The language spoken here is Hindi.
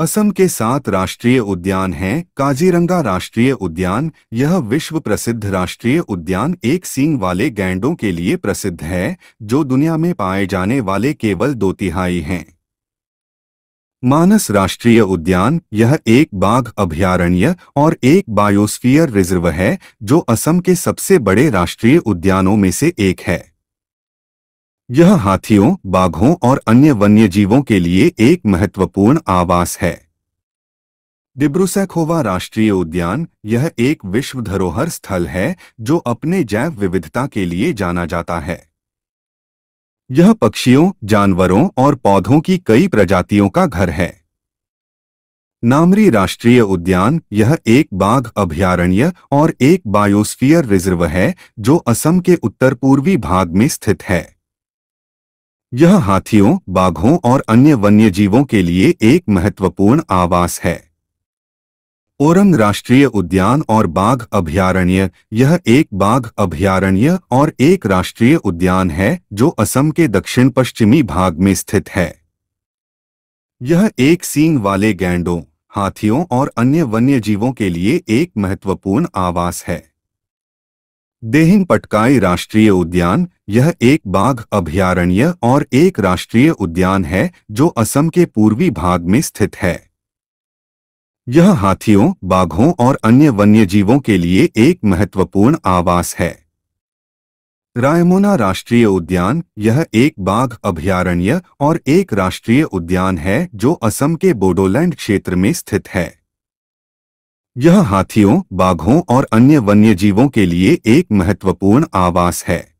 असम के सात राष्ट्रीय उद्यान हैं काजीरंगा राष्ट्रीय उद्यान यह विश्व प्रसिद्ध राष्ट्रीय उद्यान एक सींग वाले गैंडों के लिए प्रसिद्ध है जो दुनिया में पाए जाने वाले केवल दो तिहाई हैं मानस राष्ट्रीय उद्यान यह एक बाघ अभयारण्य और एक बायोस्फीयर रिजर्व है जो असम के सबसे बड़े राष्ट्रीय उद्यानों में से एक है यह हाथियों बाघों और अन्य वन्य जीवों के लिए एक महत्वपूर्ण आवास है डिब्रुसैखोवा राष्ट्रीय उद्यान यह एक विश्व धरोहर स्थल है जो अपने जैव विविधता के लिए जाना जाता है यह पक्षियों जानवरों और पौधों की कई प्रजातियों का घर है नामरी राष्ट्रीय उद्यान यह एक बाघ अभयारण्य और एक बायोस्फीयर रिजर्व है जो असम के उत्तर पूर्वी भाग में स्थित है यह हाथियों बाघों और अन्य वन्य जीवों के लिए एक महत्वपूर्ण आवास है ओरंग राष्ट्रीय उद्यान और बाघ अभयारण्य यह एक बाघ अभयारण्य और एक राष्ट्रीय उद्यान है जो असम के दक्षिण पश्चिमी भाग में स्थित है यह एक सींग वाले गैंडों हाथियों और अन्य वन्य जीवों के लिए एक महत्वपूर्ण आवास है देहिंग पटकाई राष्ट्रीय उद्यान यह एक बाघ अभयारण्य और एक राष्ट्रीय उद्यान है जो असम के पूर्वी भाग में स्थित है यह हाथियों बाघों और अन्य वन्यजीवों के लिए एक महत्वपूर्ण आवास है रायमोना राष्ट्रीय उद्यान यह एक बाघ अभयारण्य और एक राष्ट्रीय उद्यान है जो असम के बोडोलैंड क्षेत्र में स्थित है यह हाथियों बाघों और अन्य वन्यजीवों के लिए एक महत्वपूर्ण आवास है